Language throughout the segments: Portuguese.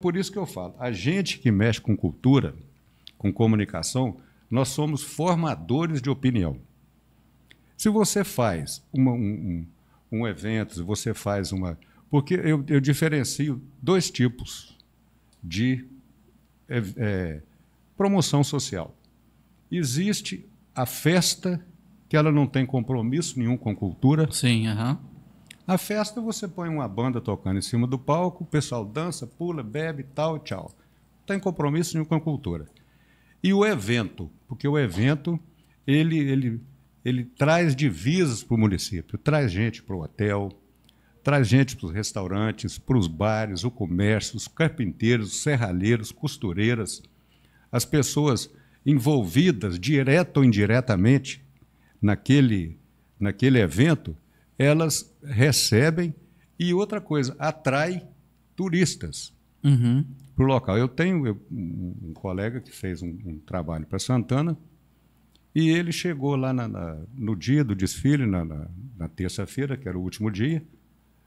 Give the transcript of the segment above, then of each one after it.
Por isso que eu falo, a gente que mexe com cultura, com comunicação, nós somos formadores de opinião. Se você faz uma, um, um, um, evento, se você faz uma. Porque eu, eu diferencio dois tipos de é, é, promoção social. Existe a festa, que ela não tem compromisso nenhum com cultura. Sim, uhum. Na festa você põe uma banda tocando em cima do palco, o pessoal dança, pula, bebe, tal, tchau. Não tem compromisso nenhum com a cultura. E o evento, porque o evento ele, ele, ele traz divisas para o município, traz gente para o hotel, traz gente para os restaurantes, para os bares, o comércio, os carpinteiros, os serralheiros, costureiras, as pessoas envolvidas direta ou indiretamente naquele, naquele evento elas recebem e outra coisa, atrai turistas uhum. para o local. Eu tenho eu, um colega que fez um, um trabalho para Santana e ele chegou lá na, na, no dia do desfile, na, na terça-feira, que era o último dia,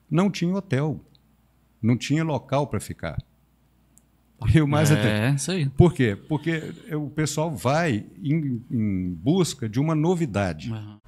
não tinha hotel, não tinha local para ficar. Rio mais é, até. isso aí. Por quê? Porque o pessoal vai em, em busca de uma novidade. Uhum.